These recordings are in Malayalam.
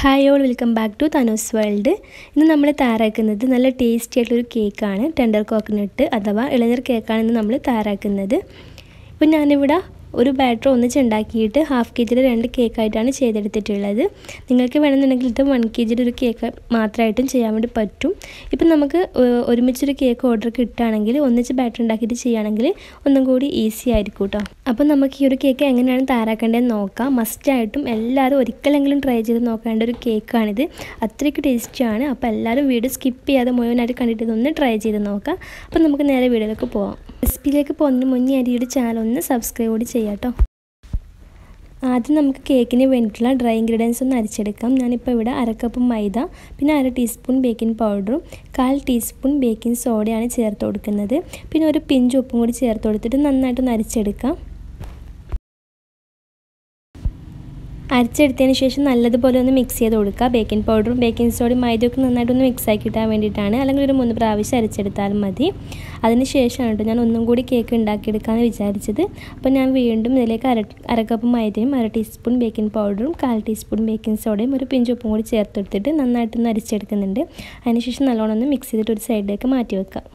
hi all welcome back to Thanos world ഇന്ന് നമ്മൾ തയ്യാറാക്കുന്നത് നല്ല ടേസ്റ്റി ആയിട്ടുള്ളൊരു കേക്കാണ് ടെൻഡർ കോക്കനട്ട് അഥവാ ഇളനീർ കേക്കാണ് ഇന്ന് നമ്മൾ തയ്യാറാക്കുന്നത് ഇപ്പം ഞാനിവിടെ ഒരു ബാറ്റർ ഒന്നിച്ചുണ്ടാക്കിയിട്ട് ഹാഫ് കെ ജിയിൽ രണ്ട് കേക്കായിട്ടാണ് ചെയ്തെടുത്തിട്ടുള്ളത് നിങ്ങൾക്ക് വേണമെന്നുണ്ടെങ്കിൽ ഇത് വൺ കെ ജിയിൽ ഒരു കേക്ക് മാത്രമായിട്ടും ചെയ്യാൻ വേണ്ടി പറ്റും ഇപ്പം നമുക്ക് ഒരുമിച്ചൊരു കേക്ക് ഓർഡർ കിട്ടുകയാണെങ്കിൽ ഒന്നിച്ച് ബാറ്റർ ഉണ്ടാക്കിയിട്ട് ചെയ്യുകയാണെങ്കിൽ ഒന്നും കൂടി ഈസി ആയിരിക്കും കേട്ടോ അപ്പോൾ നമുക്ക് ഈ ഒരു കേക്ക് എങ്ങനെയാണ് തയ്യാറാക്കേണ്ടതെന്ന് നോക്കാം മസ്റ്റായിട്ടും എല്ലാവരും ഒരിക്കലെങ്കിലും ട്രൈ ചെയ്ത് നോക്കേണ്ട ഒരു കേക്കാണിത് അത്രയ്ക്ക് ടേസ്റ്റാണ് അപ്പോൾ എല്ലാവരും വീഡിയോ സ്കിപ്പ് ചെയ്യാതെ മുഴുവനായിട്ട് കണ്ടിട്ട് ഇതൊന്ന് ട്രൈ ചെയ്ത് നോക്കാം അപ്പോൾ നമുക്ക് നേരെ വീഡിയോയിലേക്ക് പോകാം റെസിപ്പിയിലേക്ക് പോകുന്നതിന് മുന്നേ അരിയുടെ ചാനൽ ഒന്ന് സബ്സ്ക്രൈബ് കൂടി ചെയ്യാം കേട്ടോ ആദ്യം നമുക്ക് കേക്കിന് വേണ്ടിയിട്ടുള്ള ഡ്രൈ ഇൻഗ്രീഡിയൻസ് ഒന്ന് അരച്ചെടുക്കാം ഞാനിപ്പോൾ ഇവിടെ അരക്കപ്പ് മൈദ പിന്നെ അര ടീസ്പൂൺ ബേക്കിംഗ് പൗഡറും കാൽ ടീസ്പൂൺ ബേക്കിംഗ് സോഡയാണ് ചേർത്ത് കൊടുക്കുന്നത് പിന്നെ ഒരു പിഞ്ച് ഉപ്പും കൂടി ചേർത്ത് കൊടുത്തിട്ട് നന്നായിട്ടൊന്ന് അരച്ചെടുക്കാം അരച്ചെടുത്തതിന് ശേഷം നല്ലതുപോലെ ഒന്ന് മിക്സ് ചെയ്ത് കൊടുക്കുക ബേക്കിംഗ് പൗഡറും ബേക്കിംഗ് സോഡയും മൈദയൊക്കെ ഒന്ന് മിക്സ് ആക്കി കിട്ടാൻ വേണ്ടിയിട്ടാണ് അല്ലെങ്കിൽ ഒരു മൂന്ന് പ്രാവശ്യം അരച്ചെടുത്താലും മതി അതിന് ശേഷമാണ് കേട്ടോ ഞാൻ ഒന്നും കൂടി കേക്ക് ഉണ്ടാക്കിയെടുക്കാമെന്ന് വിചാരിച്ചത് അപ്പോൾ ഞാൻ വീണ്ടും ഇതിലേക്ക് അര അരക്കപ്പ് കപ്പ് മൈദയും അര ടീസ്പൂൺ ബേക്കിംഗ് പൗഡറും കാൽ ടീസ്പൂൺ ബേക്കിംഗ് സോഡയും ഒരു പിഞ്ചുപ്പും കൂടി ചേർത്തെടുത്തിട്ട് നന്നായിട്ടൊന്ന് അരച്ചെടുക്കുന്നുണ്ട് അതിന് ശേഷം നല്ലോണം ഒന്ന് മിക്സ് ചെയ്തിട്ട് ഒരു സൈഡിലേക്ക് മാറ്റി വെക്കുക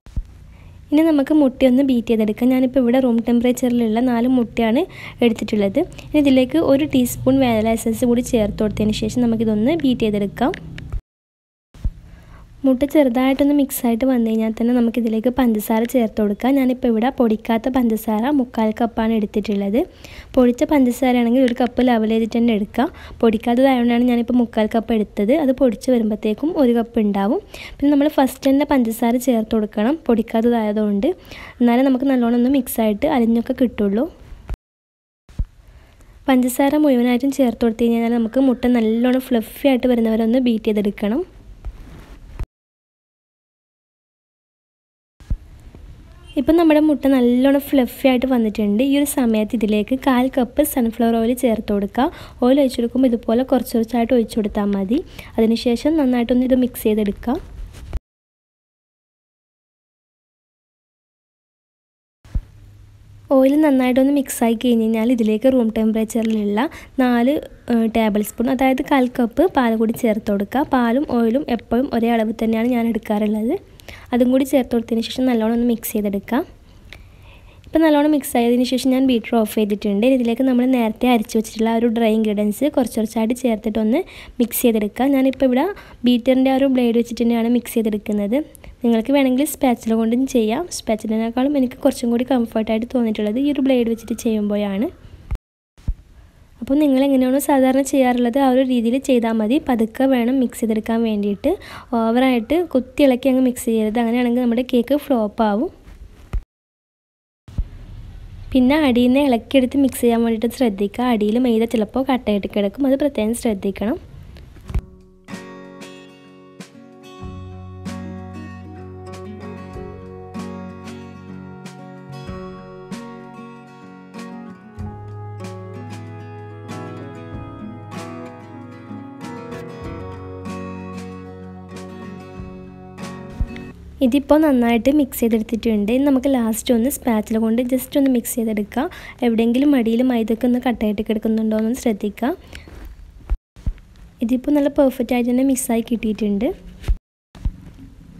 ഇനി നമുക്ക് മുട്ടയൊന്ന് ബീറ്റ് ചെയ്തെടുക്കാം ഞാനിപ്പോൾ ഇവിടെ റൂം ടെമ്പറേച്ചറിലുള്ള നാല് മുട്ടയാണ് എടുത്തിട്ടുള്ളത് ഇനി ഇതിലേക്ക് ഒരു ടീസ്പൂൺ വാനില എസൻസ് കൂടി ചേർത്ത് കൊടുത്തതിന് ശേഷം നമുക്കിതൊന്ന് ബീറ്റ് ചെയ്തെടുക്കാം മുട്ട ചെറുതായിട്ടൊന്ന് മിക്സായിട്ട് വന്നു കഴിഞ്ഞാൽ തന്നെ നമുക്കിതിലേക്ക് പഞ്ചസാര ചേർത്ത് കൊടുക്കാം ഞാനിപ്പോൾ ഇവിടെ പൊടിക്കാത്ത പഞ്ചസാര മുക്കാൽ കപ്പാണ് എടുത്തിട്ടുള്ളത് പൊടിച്ച പഞ്ചസാരയാണെങ്കിൽ ഒരു കപ്പ് ലെവൽ ചെയ്തിട്ട് തന്നെ എടുക്കാം പൊടിക്കാത്തതായതുകൊണ്ടാണ് ഞാനിപ്പോൾ മുക്കാൽ കപ്പ് എടുത്തത് അത് പൊടിച്ച് വരുമ്പോഴത്തേക്കും ഒരു കപ്പ് ഉണ്ടാവും പിന്നെ നമ്മൾ ഫസ്റ്റ് തന്നെ പഞ്ചസാര ചേർത്ത് കൊടുക്കണം പൊടിക്കാത്തതായതുകൊണ്ട് എന്നാലേ നമുക്ക് നല്ലോണം ഒന്ന് മിക്സായിട്ട് അലിഞ്ഞൊക്കെ കിട്ടുള്ളൂ പഞ്ചസാര മുഴുവനായിട്ടും ചേർത്ത് കൊടുത്തു കഴിഞ്ഞാൽ നമുക്ക് മുട്ട നല്ലോണം ഫ്ലഫി ആയിട്ട് വരുന്നവരെ ഒന്ന് ബീറ്റ് ചെയ്തെടുക്കണം ഇപ്പം നമ്മുടെ മുട്ട നല്ലോണം ഫ്ലഫി ആയിട്ട് വന്നിട്ടുണ്ട് ഈ ഒരു സമയത്ത് ഇതിലേക്ക് കാൽ കപ്പ് സൺഫ്ലവർ ഓയിൽ ചേർത്ത് കൊടുക്കുക ഓയിൽ ഒഴിച്ചു കൊടുക്കുമ്പോൾ ഇതുപോലെ കുറച്ച് കുറച്ചായിട്ട് ഒഴിച്ചു കൊടുത്താൽ മതി അതിനുശേഷം നന്നായിട്ടൊന്ന് ഇത് മിക്സ് ചെയ്തെടുക്കാം ഓയിൽ നന്നായിട്ടൊന്ന് മിക്സായി കഴിഞ്ഞ് കഴിഞ്ഞാൽ ഇതിലേക്ക് റൂം ടെമ്പറേച്ചറിലുള്ള നാല് ടേബിൾ സ്പൂൺ അതായത് കാൽ കപ്പ് പാൽ കൂടി ചേർത്ത് കൊടുക്കുക പാലും ഓയിലും എപ്പോഴും ഒരേ അളവ് തന്നെയാണ് ഞാൻ എടുക്കാറുള്ളത് അതും കൂടി ചേർത്ത് കൊടുത്തതിന് ശേഷം നല്ലോണം ഒന്ന് മിക്സ് ചെയ്തെടുക്കാം ഇപ്പം നല്ലോണം മിക്സ് ആയതിന് ശേഷം ഞാൻ ബീറ്റർ ഓഫ് ചെയ്തിട്ടുണ്ട് ഇതിലേക്ക് നമ്മൾ നേരത്തെ അരച്ച് വെച്ചിട്ടുള്ള ആ ഒരു ഡ്രൈ ഇൻഗ്രീഡിയൻസ് കുറച്ച് കുറച്ചായിട്ട് ചേർത്തിട്ടൊന്ന് മിക്സ് ചെയ്തെടുക്കുക ഞാനിപ്പോൾ ഇവിടെ ബീറ്ററിൻ്റെ ആ ഒരു ബ്ലേഡ് വെച്ചിട്ട് തന്നെയാണ് മിക്സ് ചെയ്തെടുക്കുന്നത് നിങ്ങൾക്ക് വേണമെങ്കിൽ സ്പാച്ചിൽ കൊണ്ടും ചെയ്യാം സ്പാച്ചിലിനേക്കാളും എനിക്ക് കുറച്ചും കൂടി കംഫർട്ടായിട്ട് തോന്നിയിട്ടുള്ളത് ഈ ഒരു ബ്ലേഡ് വെച്ചിട്ട് ചെയ്യുമ്പോഴാണ് അപ്പോൾ നിങ്ങൾ എങ്ങനെയാണോ സാധാരണ ചെയ്യാറുള്ളത് ആ ഒരു രീതിയിൽ ചെയ്താൽ മതി പതുക്കെ വേണം മിക്സ് ചെയ്തെടുക്കാൻ വേണ്ടിയിട്ട് ഓവറായിട്ട് ഇളക്കി അങ്ങ് മിക്സ് ചെയ്യരുത് അങ്ങനെയാണെങ്കിൽ നമ്മുടെ കേക്ക് ഫ്ലോപ്പ് ആവും പിന്നെ അടിയിൽ നിന്ന് ഇളക്കിയെടുത്ത് മിക്സ് ചെയ്യാൻ വേണ്ടിയിട്ട് ശ്രദ്ധിക്കുക അടിയിൽ മൈദ ചിലപ്പോൾ കട്ടയിട്ട് കിടക്കും അത് പ്രത്യേകം ശ്രദ്ധിക്കണം ഇതിപ്പോൾ നന്നായിട്ട് മിക്സ് ചെയ്തെടുത്തിട്ടുണ്ട് നമുക്ക് ലാസ്റ്റ് ഒന്ന് സ്പാച്ചില കൊണ്ട് ജസ്റ്റ് ഒന്ന് മിക്സ് ചെയ്തെടുക്കുക എവിടെയെങ്കിലും മടിയിൽ മൈദൊക്കെ ഒന്ന് കട്ടായിട്ട് കിടക്കുന്നുണ്ടോ എന്ന് ശ്രദ്ധിക്കുക ഇതിപ്പോൾ നല്ല പെർഫെക്റ്റ് ആയിട്ട് തന്നെ മിക്സായി കിട്ടിയിട്ടുണ്ട്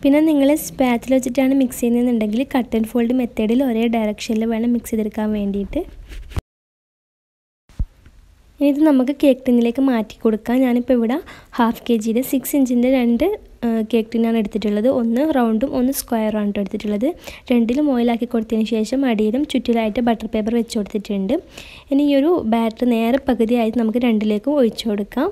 പിന്നെ നിങ്ങൾ സ്പാച്ചിൽ വെച്ചിട്ടാണ് മിക്സ് ചെയ്യുന്നതെന്നുണ്ടെങ്കിൽ കട്ട് ആൻഡ് ഫോൾഡ് മെത്തേഡിൽ ഒരേ ഡയറക്ഷനിൽ വേണം മിക്സ് ചെയ്തെടുക്കാൻ വേണ്ടിയിട്ട് ഇനി ഇത് നമുക്ക് കേക്ക് ടിന്നിലേക്ക് മാറ്റി കൊടുക്കാം ഞാനിപ്പോൾ ഇവിടെ ഹാഫ് കെ ജിയുടെ സിക്സ് ഇഞ്ചിൻ്റെ രണ്ട് കേക്ക് ടിന്നാണ് എടുത്തിട്ടുള്ളത് ഒന്ന് റൗണ്ടും ഒന്ന് സ്ക്വയറുമാണ് കേട്ടോ എടുത്തിട്ടുള്ളത് രണ്ടിലും ഓയിലാക്കി കൊടുത്തതിന് ശേഷം അടിയിലും ചുറ്റിലായിട്ട് ബട്ടർ പേപ്പർ വെച്ച് കൊടുത്തിട്ടുണ്ട് ഇനി ഈ ഒരു ബാറ്റർ നേരെ പകുതിയായിട്ട് നമുക്ക് രണ്ടിലേക്കും ഒഴിച്ചു കൊടുക്കാം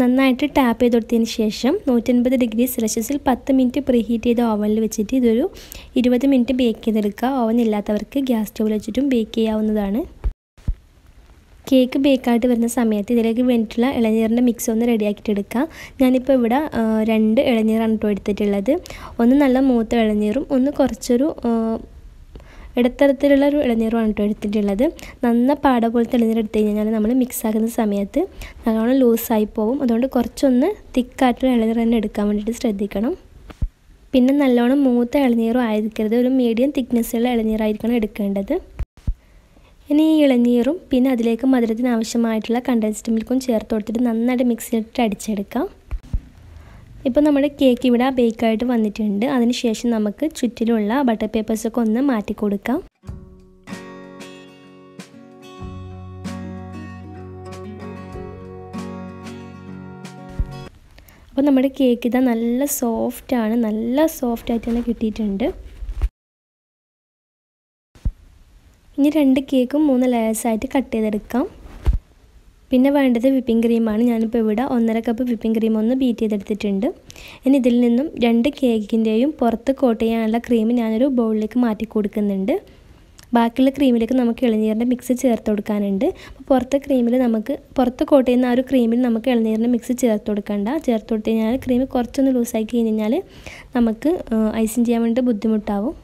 നന്നായിട്ട് ടാപ്പ് ചെയ്ത് കൊടുത്തതിന് ശേഷം നൂറ്റൻപത് ഡിഗ്രി സെൽഷ്യസിൽ പത്ത് മിനിറ്റ് പ്രീഹീറ്റ് ചെയ്ത ഓവനിൽ വെച്ചിട്ട് ഇതൊരു ഇരുപത് മിനിറ്റ് ബേക്ക് ചെയ്തെടുക്കുക ഓവൻ ഇല്ലാത്തവർക്ക് ഗ്യാസ് സ്റ്റവ് വെച്ചിട്ടും ബേക്ക് ചെയ്യാവുന്നതാണ് കേക്ക് ബേക്കായിട്ട് വരുന്ന സമയത്ത് ഇതിലേക്ക് വേണ്ടിയിട്ടുള്ള ഇളനീറിൻ്റെ മിക്സ് ഒന്ന് റെഡിയാക്കിയിട്ടെടുക്കുക ഞാനിപ്പോൾ ഇവിടെ രണ്ട് ഇളനീറാണ് കേട്ടോ എടുത്തിട്ടുള്ളത് ഒന്ന് നല്ല മൂത്ത ഇളനീറും ഒന്ന് കുറച്ചൊരു ഇടത്തരത്തിലുള്ള ഒരു ഇളനീറുമാണ് കേട്ടോ എടുത്തിട്ടുള്ളത് നന്ന പാട പോലത്തെ ഇളനീർ എടുത്തു കഴിഞ്ഞാൽ നമ്മൾ മിക്സ് ആക്കുന്ന സമയത്ത് നല്ലോണം ലൂസായി പോകും അതുകൊണ്ട് കുറച്ചൊന്ന് തിക്കായിട്ടുള്ള ഇളനീർ തന്നെ എടുക്കാൻ വേണ്ടിയിട്ട് ശ്രദ്ധിക്കണം പിന്നെ നല്ലോണം മൂത്ത ഇളനീറും ആയിരിക്കരുത് ഒരു മീഡിയം തിക്നെസ്സുള്ള ഇളനീറായിരിക്കണം എടുക്കേണ്ടത് ഇനി ഈ ഇളനീറും പിന്നെ അതിലേക്ക് മധുരത്തിന് ആവശ്യമായിട്ടുള്ള കണ്ടൻസ്ഡ് മിൽക്കും ചേർത്ത് കൊടുത്തിട്ട് നന്നായിട്ട് മിക്സിയിലിട്ട് അടിച്ചെടുക്കാം ഇപ്പോൾ നമ്മുടെ കേക്ക് ഇവിടെ ബേക്കായിട്ട് വന്നിട്ടുണ്ട് അതിനുശേഷം നമുക്ക് ചുറ്റിലുള്ള ബട്ടർ പേപ്പേഴ്സൊക്കെ ഒന്ന് മാറ്റി കൊടുക്കാം അപ്പോൾ നമ്മുടെ കേക്ക് ഇതാ നല്ല സോഫ്റ്റാണ് നല്ല സോഫ്റ്റായിട്ട് തന്നെ കിട്ടിയിട്ടുണ്ട് ഇനി രണ്ട് കേക്കും മൂന്ന് ലെയേഴ്സായിട്ട് കട്ട് ചെയ്തെടുക്കാം പിന്നെ വേണ്ടത് വിപ്പിംഗ് ക്രീമാണ് ഞാനിപ്പോൾ ഇവിടെ ഒന്നര കപ്പ് വിപ്പിംഗ് ക്രീം ഒന്ന് ബീറ്റ് ചെയ്തെടുത്തിട്ടുണ്ട് ഇനി ഇതിൽ നിന്നും രണ്ട് കേക്കിൻ്റെയും പുറത്ത് കോട്ട് ചെയ്യാനുള്ള ക്രീം ഞാനൊരു ബൗളിലേക്ക് മാറ്റി കൊടുക്കുന്നുണ്ട് ബാക്കിയുള്ള ക്രീമിലേക്ക് നമുക്ക് ഇളനീരിൻ്റെ മിക്സ് ചേർത്ത് കൊടുക്കാനുണ്ട് അപ്പോൾ പുറത്തെ ക്രീമിൽ നമുക്ക് പുറത്ത് കോട്ട് ചെയ്യുന്ന ആ ഒരു ക്രീമിൽ നമുക്ക് ഇളനീരിൻ്റെ മിക്സ് ചേർത്ത് കൊടുക്കണ്ട ചേർത്ത് കൊടുത്ത് കഴിഞ്ഞാൽ ക്രീം കുറച്ചൊന്ന് ലൂസാക്കി കഴിഞ്ഞാൽ നമുക്ക് ഐസിങ് ചെയ്യാൻ വേണ്ടി ബുദ്ധിമുട്ടാവും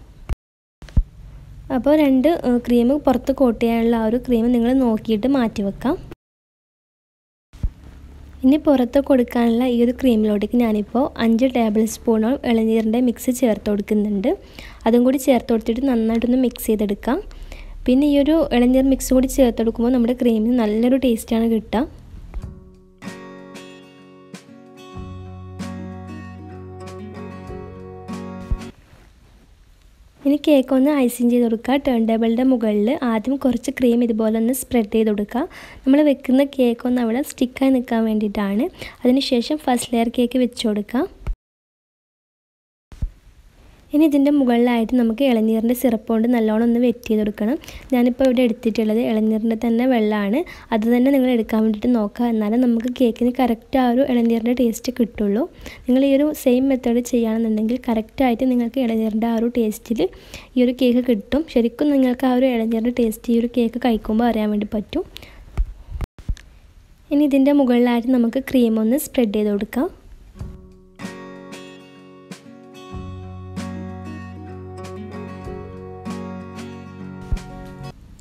അപ്പോൾ രണ്ട് ക്രീം പുറത്ത് കോട്ട് ചെയ്യാനുള്ള ആ ഒരു ക്രീം നിങ്ങൾ നോക്കിയിട്ട് മാറ്റി വെക്കാം ഇനി പുറത്ത് കൊടുക്കാനുള്ള ഈ ഒരു ക്രീമിലോട്ടേക്ക് ഞാനിപ്പോൾ അഞ്ച് ടേബിൾ സ്പൂണോ ഇളനീരിൻ്റെ മിക്സ് ചേർത്ത് കൊടുക്കുന്നുണ്ട് അതും കൂടി ചേർത്ത് കൊടുത്തിട്ട് നന്നായിട്ടൊന്ന് മിക്സ് ചെയ്തെടുക്കാം പിന്നെ ഈ ഒരു ഇളനീർ മിക്സ് കൂടി ചേർത്ത് കൊടുക്കുമ്പോൾ നമ്മുടെ ക്രീമിന് നല്ലൊരു ടേസ്റ്റാണ് കിട്ടുക ഇനി കേക്ക് ഒന്ന് ഐസിങ് ചെയ്ത് കൊടുക്കുക ടേൺ ടേബിളിൻ്റെ മുകളിൽ ആദ്യം കുറച്ച് ക്രീം ഇതുപോലെ ഒന്ന് സ്പ്രെഡ് ചെയ്ത് കൊടുക്കുക നമ്മൾ വെക്കുന്ന കേക്ക് ഒന്ന് അവിടെ സ്റ്റിക്കായി നിൽക്കാൻ വേണ്ടിയിട്ടാണ് അതിനുശേഷം ഫസ്റ്റ് ലെയർ കേക്ക് വെച്ച് കൊടുക്കുക ഇനി ഇതിൻ്റെ മുകളിലായിട്ട് നമുക്ക് ഇളനീരിൻ്റെ സിറപ്പ് കൊണ്ട് നല്ലോണം ഒന്ന് വെറ്റ് ചെയ്ത് കൊടുക്കണം ഞാനിപ്പോൾ ഇവിടെ എടുത്തിട്ടുള്ളത് ഇളനീരിൻ്റെ തന്നെ വെള്ളമാണ് അത് തന്നെ നിങ്ങൾ എടുക്കാൻ വേണ്ടിയിട്ട് നോക്കുക എന്നാലും നമുക്ക് കേക്കിന് കറക്റ്റ് ആ ഒരു ഇളനീരിൻ്റെ ടേസ്റ്റ് കിട്ടുള്ളൂ നിങ്ങൾ ഈ ഒരു സെയിം മെത്തേഡ് ചെയ്യുകയാണെന്നുണ്ടെങ്കിൽ കറക്റ്റായിട്ട് നിങ്ങൾക്ക് ഇളനീരിൻ്റെ ആ ഒരു ടേസ്റ്റിൽ ഈ ഒരു കേക്ക് കിട്ടും ശരിക്കും നിങ്ങൾക്ക് ആ ഒരു ഇളനീരിൻ്റെ ടേസ്റ്റ് ഈ ഒരു കേക്ക് കഴിക്കുമ്പോൾ അറിയാൻ വേണ്ടി പറ്റും ഇനി ഇതിൻ്റെ മുകളിലായിട്ട് നമുക്ക് ക്രീം ഒന്ന് സ്പ്രെഡ് ചെയ്ത് കൊടുക്കാം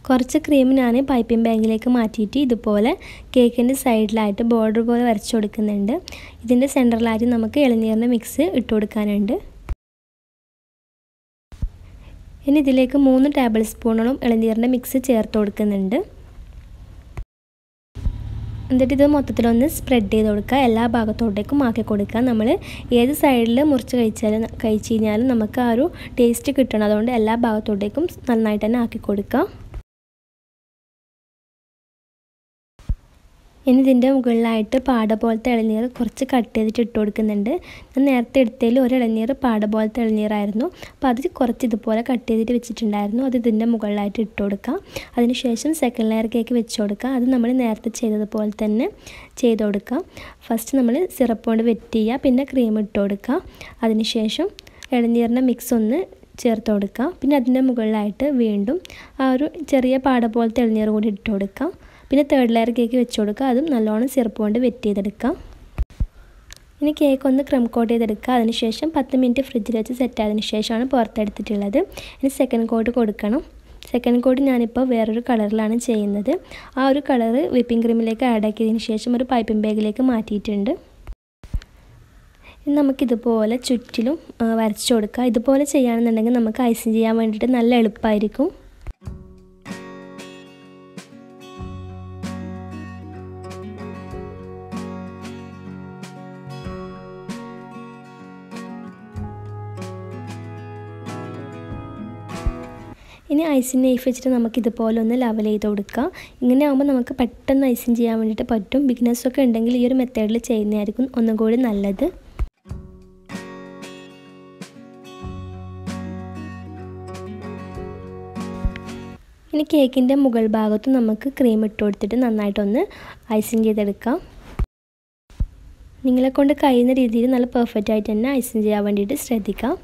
കുറച്ച് ക്രീം ഞാൻ പൈപ്പിംഗ് ബാഗിലേക്ക് മാറ്റിയിട്ട് ഇതുപോലെ കേക്കിൻ്റെ സൈഡിലായിട്ട് ബോർഡർ പോലെ വരച്ചു കൊടുക്കുന്നുണ്ട് ഇതിൻ്റെ സെൻറ്ററിലായിട്ട് നമുക്ക് ഇളനീറിൻ്റെ മിക്സ് ഇട്ട് കൊടുക്കാനുണ്ട് ഇനി ഇതിലേക്ക് മൂന്ന് ടേബിൾ സ്പൂണോളം ഇളനീറിൻ്റെ മിക്സ് ചേർത്ത് കൊടുക്കുന്നുണ്ട് എന്നിട്ട് ഇത് മൊത്തത്തിലൊന്ന് സ്പ്രെഡ് ചെയ്ത് കൊടുക്കുക എല്ലാ ഭാഗത്തോട്ടേക്കും ആക്കി കൊടുക്കുക നമ്മൾ ഏത് സൈഡിൽ മുറിച്ച് കഴിച്ചാലും കഴിച്ചു കഴിഞ്ഞാലും നമുക്ക് ആ ഒരു ടേസ്റ്റ് കിട്ടണം അതുകൊണ്ട് എല്ലാ ഭാഗത്തോട്ടേക്കും നന്നായിട്ട് തന്നെ ആക്കി കൊടുക്കുക ഇനി ഇതിൻ്റെ മുകളിലായിട്ട് പാട പോലത്തെ ഇളനീർ കുറച്ച് കട്ട് ചെയ്തിട്ട് ഇട്ട് കൊടുക്കുന്നുണ്ട് ഞാൻ നേരത്തെ എടുത്തതിൽ ഒരു ഇളനീർ പാട പോലത്തെ ഇളനീറായിരുന്നു അപ്പോൾ അത് കുറച്ച് ഇതുപോലെ കട്ട് ചെയ്തിട്ട് വെച്ചിട്ടുണ്ടായിരുന്നു അത് ഇതിൻ്റെ മുകളിലായിട്ട് ഇട്ട് കൊടുക്കാം അതിനുശേഷം സെക്കൻഡ് ലെയർ കേക്ക് വെച്ച് കൊടുക്കുക അത് നമ്മൾ നേരത്തെ ചെയ്തതുപോലെ തന്നെ ചെയ്ത് കൊടുക്കാം ഫസ്റ്റ് നമ്മൾ സിറപ്പ് കൊണ്ട് വെറ്റ് ചെയ്യുക പിന്നെ ക്രീം ഇട്ട് കൊടുക്കുക അതിനുശേഷം ഇളനീറിൻ്റെ മിക്സ് ഒന്ന് ചേർത്ത് കൊടുക്കുക പിന്നെ അതിൻ്റെ മുകളിലായിട്ട് വീണ്ടും ആ ഒരു ചെറിയ പാട പോലത്തെ ഇളനീർ കൂടി ഇട്ട് കൊടുക്കാം പിന്നെ തേർഡ് ലെയർ കേക്ക് വെച്ച് കൊടുക്കുക അതും നല്ലോണം സിറപ്പ് കൊണ്ട് വെറ്റ് ചെയ്തെടുക്കാം ഇനി കേക്ക് ഒന്ന് ക്രം കോട്ട് ചെയ്തെടുക്കുക അതിനുശേഷം പത്ത് മിനിറ്റ് ഫ്രിഡ്ജിൽ വെച്ച് സെറ്റ് ആയതിനു ശേഷമാണ് പുറത്തെടുത്തിട്ടുള്ളത് ഇനി സെക്കൻഡ് കോട്ട് കൊടുക്കണം സെക്കൻഡ് കോട്ട് ഞാനിപ്പോൾ വേറൊരു കളറിലാണ് ചെയ്യുന്നത് ആ ഒരു കളർ വിപ്പിംഗ് ക്രീമിലേക്ക് ആഡ് ആക്കിയതിന് ശേഷം ഒരു പൈപ്പിംഗ് ബാഗിലേക്ക് മാറ്റിയിട്ടുണ്ട് നമുക്കിതുപോലെ ചുറ്റിലും വരച്ചു കൊടുക്കുക ഇതുപോലെ ചെയ്യുകയാണെന്നുണ്ടെങ്കിൽ നമുക്ക് ഐസിങ് ചെയ്യാൻ വേണ്ടിയിട്ട് നല്ല എളുപ്പമായിരിക്കും ഇനി ഐസിങ് നൈഫ് വെച്ചിട്ട് നമുക്ക് ഇതുപോലെ ഒന്ന് ലെവൽ ചെയ്ത് കൊടുക്കാം ഇങ്ങനെ ആകുമ്പോൾ നമുക്ക് പെട്ടെന്ന് ഐസിങ് ചെയ്യാൻ വേണ്ടിയിട്ട് പറ്റും ബിഗിനേഴ്സൊക്കെ ഉണ്ടെങ്കിൽ ഈ ഒരു മെത്തേഡിൽ ചെയ്യുന്നതായിരിക്കും ഒന്നും കൂടി നല്ലത് ഇനി കേക്കിൻ്റെ മുകൾ ഭാഗത്ത് നമുക്ക് ക്രീം ഇട്ട് കൊടുത്തിട്ട് നന്നായിട്ടൊന്ന് ഐസിങ് ചെയ്തെടുക്കാം നിങ്ങളെ കൊണ്ട് കഴിയുന്ന രീതിയിൽ നല്ല പെർഫെക്റ്റ് ആയിട്ട് തന്നെ ഐസിങ് ചെയ്യാൻ വേണ്ടിയിട്ട് ശ്രദ്ധിക്കാം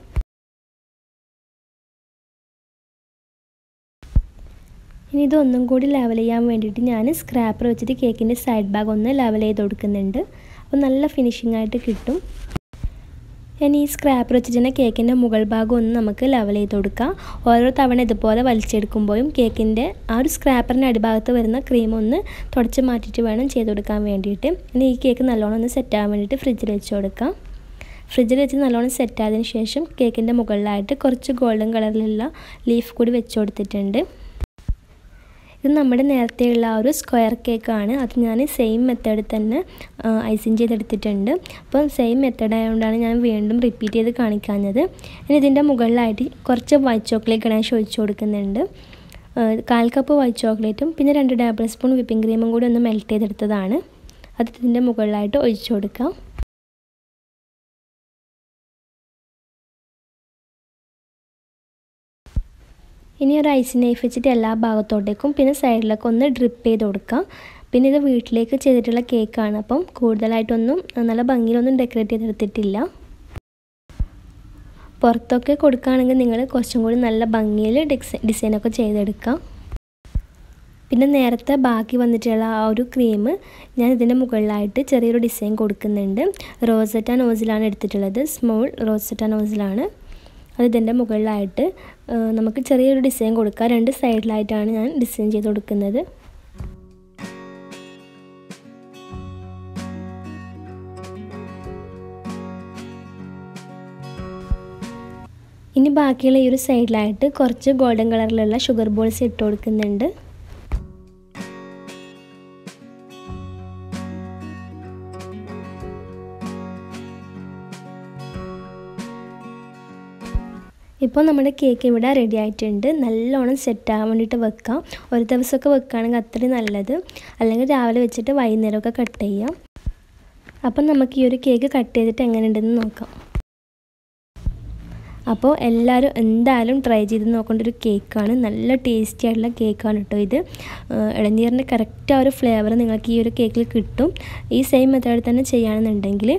ഇനി ഇതൊന്നും കൂടി ലെവൽ ചെയ്യാൻ വേണ്ടിയിട്ട് ഞാൻ സ്ക്രാപ്പർ വെച്ചിട്ട് കേക്കിൻ്റെ സൈഡ് ബാഗ് ഒന്ന് ലെവൽ ചെയ്ത് കൊടുക്കുന്നുണ്ട് അപ്പോൾ നല്ല ഫിനിഷിംഗ് ആയിട്ട് കിട്ടും ഞാൻ ഈ സ്ക്രാപ്പർ വെച്ചിട്ട് തന്നെ കേക്കിൻ്റെ മുകൾ ഭാഗം ഒന്ന് നമുക്ക് ലെവൽ ചെയ്ത് കൊടുക്കാം ഓരോ തവണ ഇതുപോലെ വലിച്ചെടുക്കുമ്പോഴും കേക്കിൻ്റെ ആ ഒരു സ്ക്രാപ്പറിൻ്റെ അടിഭാഗത്ത് വരുന്ന ക്രീം ഒന്ന് തുടച്ച് മാറ്റിയിട്ട് വേണം ചെയ്ത് കൊടുക്കാൻ വേണ്ടിയിട്ട് ഇനി ഈ കേക്ക് നല്ലോണം ഒന്ന് സെറ്റ് ആകാൻ വേണ്ടിയിട്ട് ഫ്രിഡ്ജിൽ വെച്ച് കൊടുക്കാം ഫ്രിഡ്ജിൽ വെച്ച് നല്ലോണം സെറ്റ് ആയതിനു ശേഷം കേക്കിൻ്റെ മുകളിലായിട്ട് കുറച്ച് ഗോൾഡൻ കളറിലുള്ള ലീഫ് കൂടി വെച്ച് കൊടുത്തിട്ടുണ്ട് ഇത് നമ്മുടെ നേരത്തെയുള്ള ആ ഒരു സ്ക്വയർ കേക്കാണ് അത് ഞാൻ സെയിം മെത്തേഡ് തന്നെ ഐസിങ് ചെയ്തെടുത്തിട്ടുണ്ട് അപ്പം സെയിം മെത്തേഡ് ആയതുകൊണ്ടാണ് ഞാൻ വീണ്ടും റിപ്പീറ്റ് ചെയ്ത് കാണിക്കാഞ്ഞത് ഇനി ഇതിൻ്റെ മുകളിലായിട്ട് കുറച്ച് വൈറ്റ് ചോക്ലേറ്റ് ഗണേശ് ഒഴിച്ചു കൊടുക്കുന്നുണ്ട് കാൽ കപ്പ് വൈറ്റ് ചോക്ലേറ്റും പിന്നെ രണ്ട് ടേബിൾ സ്പൂൺ വിപ്പിംഗ് ക്രീമും കൂടി ഒന്ന് മെൽറ്റ് ചെയ്തെടുത്തതാണ് അത് ഇതിൻ്റെ മുകളിലായിട്ട് ഒഴിച്ചു കൊടുക്കാം ഇനി ഒരു ഐസ് നൈഫ് വെച്ചിട്ട് എല്ലാ ഭാഗത്തോട്ടേക്കും പിന്നെ സൈഡിലൊക്കെ ഒന്ന് ഡ്രിപ്പ് ചെയ്ത് കൊടുക്കാം പിന്നെ ഇത് വീട്ടിലേക്ക് ചെയ്തിട്ടുള്ള കേക്കാണ് അപ്പം കൂടുതലായിട്ടൊന്നും നല്ല ഭംഗിയിലൊന്നും ഡെക്കറേറ്റ് ചെയ്തെടുത്തിട്ടില്ല പുറത്തൊക്കെ കൊടുക്കുകയാണെങ്കിൽ നിങ്ങൾ കുറച്ചും കൂടി നല്ല ഭംഗിയിൽ ഡിസൈ ഡിസൈനൊക്കെ ചെയ്തെടുക്കാം പിന്നെ നേരത്തെ ബാക്കി വന്നിട്ടുള്ള ആ ഒരു ക്രീം ഞാൻ ഇതിൻ്റെ മുകളിലായിട്ട് ചെറിയൊരു ഡിസൈൻ കൊടുക്കുന്നുണ്ട് റോസറ്റ നോസിലാണ് എടുത്തിട്ടുള്ളത് സ്മോൾ റോസറ്റ നോസിലാണ് അത് ഇതിൻ്റെ മുകളിലായിട്ട് നമുക്ക് ചെറിയൊരു ഡിസൈൻ കൊടുക്കുക രണ്ട് സൈഡിലായിട്ടാണ് ഞാൻ ഡിസൈൻ ചെയ്ത് കൊടുക്കുന്നത് ഇനി ബാക്കിയുള്ള ഈ ഒരു സൈഡിലായിട്ട് കുറച്ച് ഗോൾഡൻ കളറിലുള്ള ഷുഗർ ബോൾസ് ഇട്ട് കൊടുക്കുന്നുണ്ട് ഇപ്പോൾ നമ്മുടെ കേക്ക് ഇവിടെ റെഡി ആയിട്ടുണ്ട് നല്ലോണം സെറ്റാകാൻ വേണ്ടിയിട്ട് വെക്കാം ഒരു ദിവസമൊക്കെ വെക്കുകയാണെങ്കിൽ അത്രയും നല്ലത് അല്ലെങ്കിൽ രാവിലെ വെച്ചിട്ട് വൈകുന്നേരമൊക്കെ കട്ട് ചെയ്യാം അപ്പം നമുക്ക് ഈ ഒരു കേക്ക് കട്ട് ചെയ്തിട്ട് എങ്ങനെയുണ്ടെന്ന് നോക്കാം അപ്പോൾ എല്ലാവരും എന്തായാലും ട്രൈ ചെയ്ത് നോക്കേണ്ട ഒരു കേക്കാണ് നല്ല ടേസ്റ്റി ആയിട്ടുള്ള കേക്കാണ് കേട്ടോ ഇത് ഇളനീരിൻ്റെ കറക്റ്റ് ആ ഒരു ഫ്ലേവർ നിങ്ങൾക്ക് ഈ ഒരു കേക്കിൽ കിട്ടും ഈ സെയിം മെത്തേഡ് തന്നെ ചെയ്യുകയാണെന്നുണ്ടെങ്കിൽ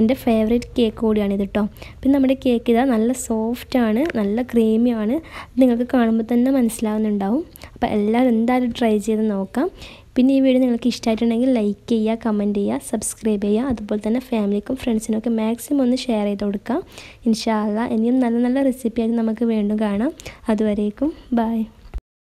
എൻ്റെ ഫേവറേറ്റ് കേക്ക് കൂടിയാണ് ഇത് കേട്ടോ പിന്നെ നമ്മുടെ കേക്ക് ഇതാ നല്ല സോഫ്റ്റാണ് നല്ല ക്രീമിയാണ് നിങ്ങൾക്ക് കാണുമ്പോൾ തന്നെ മനസ്സിലാവുന്നുണ്ടാവും അപ്പോൾ എല്ലാവരും എന്തായാലും ട്രൈ ചെയ്ത് നോക്കാം പിന്നെ ഈ വീഡിയോ നിങ്ങൾക്ക് ഇഷ്ടമായിട്ടുണ്ടെങ്കിൽ ലൈക്ക് ചെയ്യുക കമൻറ്റ് ചെയ്യുക സബ്സ്ക്രൈബ് ചെയ്യുക അതുപോലെ തന്നെ ഫാമിലിക്കും ഫ്രണ്ട്സിനും ഒക്കെ മാക്സിമം ഒന്ന് ഷെയർ ചെയ്ത് കൊടുക്കുക ഇൻഷാല്ല ഇനിയും നല്ല നല്ല റെസിപ്പിയായിട്ട് നമുക്ക് വീണ്ടും കാണാം അതുവരേക്കും ബായ്